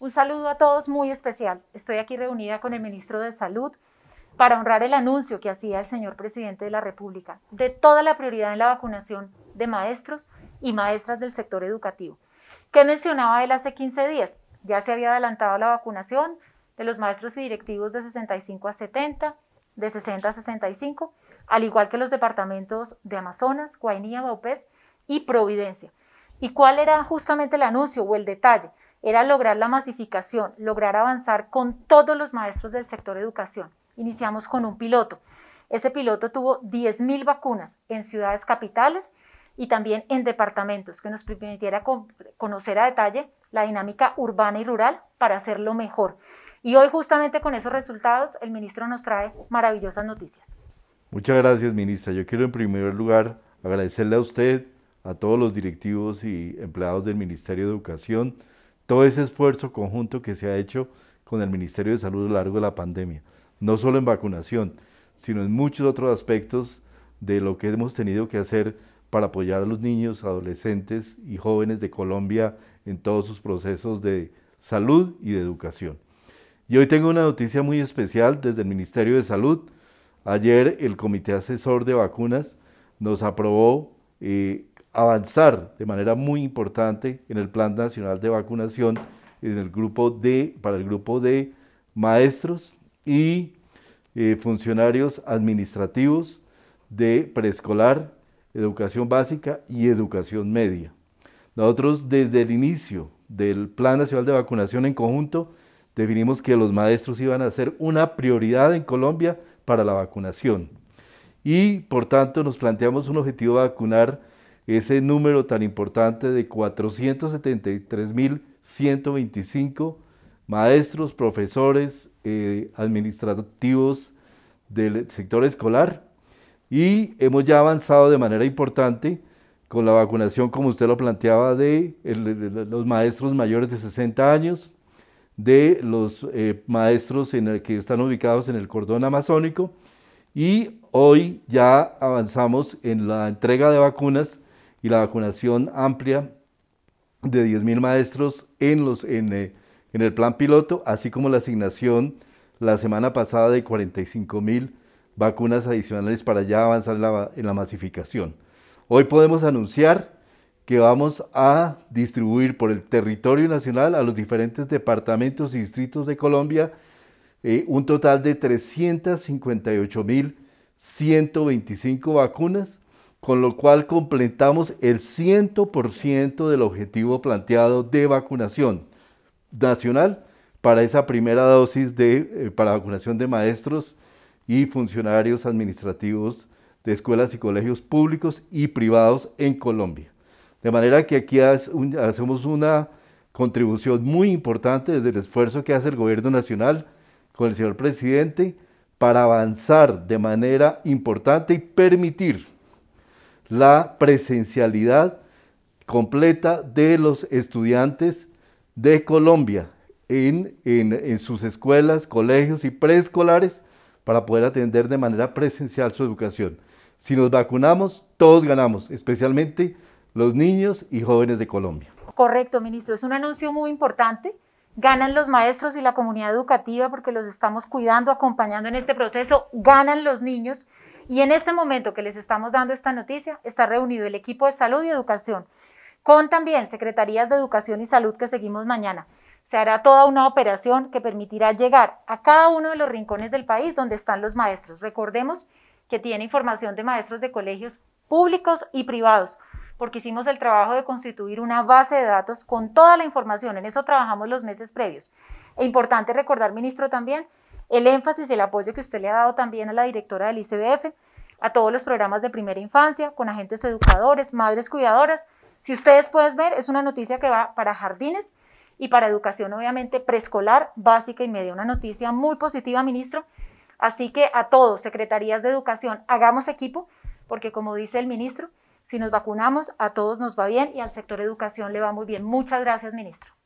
Un saludo a todos muy especial. Estoy aquí reunida con el ministro de Salud para honrar el anuncio que hacía el señor presidente de la República de toda la prioridad en la vacunación de maestros y maestras del sector educativo. ¿Qué mencionaba él hace 15 días? Ya se había adelantado la vacunación de los maestros y directivos de 65 a 70, de 60 a 65, al igual que los departamentos de Amazonas, Guainía, Baupés y Providencia. ¿Y cuál era justamente el anuncio o el detalle? era lograr la masificación, lograr avanzar con todos los maestros del sector educación. Iniciamos con un piloto. Ese piloto tuvo 10.000 vacunas en ciudades capitales y también en departamentos, que nos permitiera conocer a detalle la dinámica urbana y rural para hacerlo mejor. Y hoy justamente con esos resultados el ministro nos trae maravillosas noticias. Muchas gracias, ministra. Yo quiero en primer lugar agradecerle a usted, a todos los directivos y empleados del Ministerio de Educación, todo ese esfuerzo conjunto que se ha hecho con el Ministerio de Salud a lo largo de la pandemia, no solo en vacunación, sino en muchos otros aspectos de lo que hemos tenido que hacer para apoyar a los niños, adolescentes y jóvenes de Colombia en todos sus procesos de salud y de educación. Y hoy tengo una noticia muy especial desde el Ministerio de Salud. Ayer el Comité Asesor de Vacunas nos aprobó eh, avanzar de manera muy importante en el Plan Nacional de Vacunación en el grupo de, para el grupo de maestros y eh, funcionarios administrativos de preescolar, educación básica y educación media. Nosotros desde el inicio del Plan Nacional de Vacunación en conjunto definimos que los maestros iban a ser una prioridad en Colombia para la vacunación y por tanto nos planteamos un objetivo de vacunar ese número tan importante de 473.125 maestros, profesores, eh, administrativos del sector escolar y hemos ya avanzado de manera importante con la vacunación, como usted lo planteaba, de, los maestros mayores de 60 años, de los eh, maestros en el que están ubicados en el cordón amazónico y hoy ya avanzamos en la entrega de vacunas y la vacunación amplia de 10.000 maestros en, los, eh, en, el plan piloto, así como la asignación la semana pasada de 45.000 vacunas adicionales para ya avanzar en la, masificación. Hoy podemos anunciar que vamos a distribuir por el territorio nacional a los diferentes departamentos y distritos de Colombia eh, un total de 358.125 vacunas con lo cual completamos el 100% del objetivo planteado de vacunación nacional para esa primera dosis de, eh, para vacunación de maestros y funcionarios administrativos de escuelas y colegios públicos y privados en Colombia. De manera que aquí hacemos una contribución muy importante desde el esfuerzo que hace el gobierno nacional con el señor presidente para avanzar de manera importante y permitir la presencialidad completa de los estudiantes de Colombia en, sus escuelas, colegios y preescolares para poder atender de manera presencial su educación. Si nos vacunamos, todos ganamos, especialmente los niños y jóvenes de Colombia. Correcto, ministro. Es un anuncio muy importante. Ganan los maestros y la comunidad educativa porque los estamos cuidando, acompañando en este proceso. Ganan los niños y en este momento que les estamos dando esta noticia, está reunido el equipo de salud y educación, con también secretarías de educación y salud que seguimos mañana. Se hará toda una operación que permitirá llegar a cada uno de los rincones del país donde están los maestros. Recordemos que tiene información de maestros de colegios públicos y privados, porque hicimos el trabajo de constituir una base de datos con toda la información. En eso trabajamos los meses previos. E importante recordar, ministro, también el énfasis y el apoyo que usted le ha dado también a la directora del ICBF, a todos los programas de primera infancia, con agentes educadores, madres cuidadoras. Si ustedes pueden ver, es una noticia que va para jardines y para educación, obviamente, preescolar, básica y media. Una noticia muy positiva, ministro. Así que a todos, secretarías de educación, hagamos equipo, porque como dice el ministro, si nos vacunamos, a todos nos va bien y al sector educación le va muy bien. Muchas gracias, ministro.